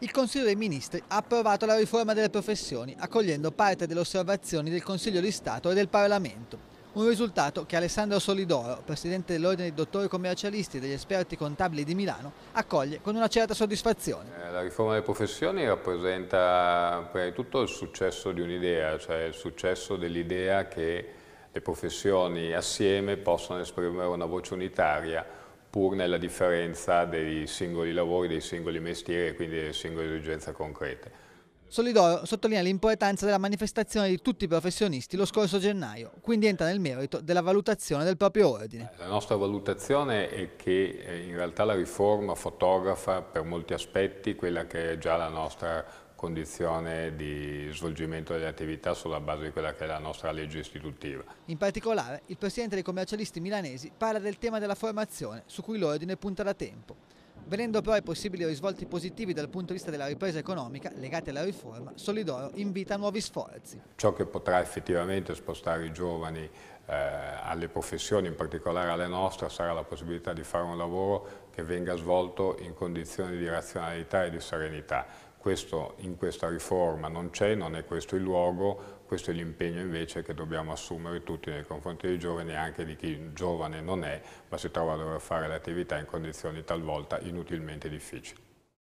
Il Consiglio dei Ministri ha approvato la riforma delle professioni, accogliendo parte delle osservazioni del Consiglio di Stato e del Parlamento. Un risultato che Alessandro Solidoro, presidente dell'Ordine dei Dottori Commercialisti e degli Esperti Contabili di Milano, accoglie con una certa soddisfazione. Eh, la riforma delle professioni rappresenta prima di tutto il successo di un'idea, cioè il successo dell'idea che le professioni assieme possono esprimere una voce unitaria, pur nella differenza dei singoli lavori, dei singoli mestieri e quindi delle singole esigenze concrete. Solidoro sottolinea l'importanza della manifestazione di tutti i professionisti lo scorso gennaio, quindi entra nel merito della valutazione del proprio ordine. Eh, la nostra valutazione è che eh, in realtà la riforma fotografa per molti aspetti quella che è già la nostra condizione di svolgimento delle attività sulla base di quella che è la nostra legge istitutiva. In particolare, il presidente dei commercialisti milanesi parla del tema della formazione, su cui l'ordine punta da tempo. Venendo però ai possibili risvolti positivi dal punto di vista della ripresa economica legati alla riforma, Solidoro invita a nuovi sforzi. Ciò che potrà effettivamente spostare i giovani eh, alle professioni, in particolare alle nostre, sarà la possibilità di fare un lavoro che venga svolto in condizioni di razionalità e di serenità, questo in questa riforma non c'è, non è questo il luogo, questo è l'impegno invece che dobbiamo assumere tutti nei confronti dei giovani e anche di chi giovane non è, ma si trova a dover fare l'attività in condizioni talvolta inutilmente difficili.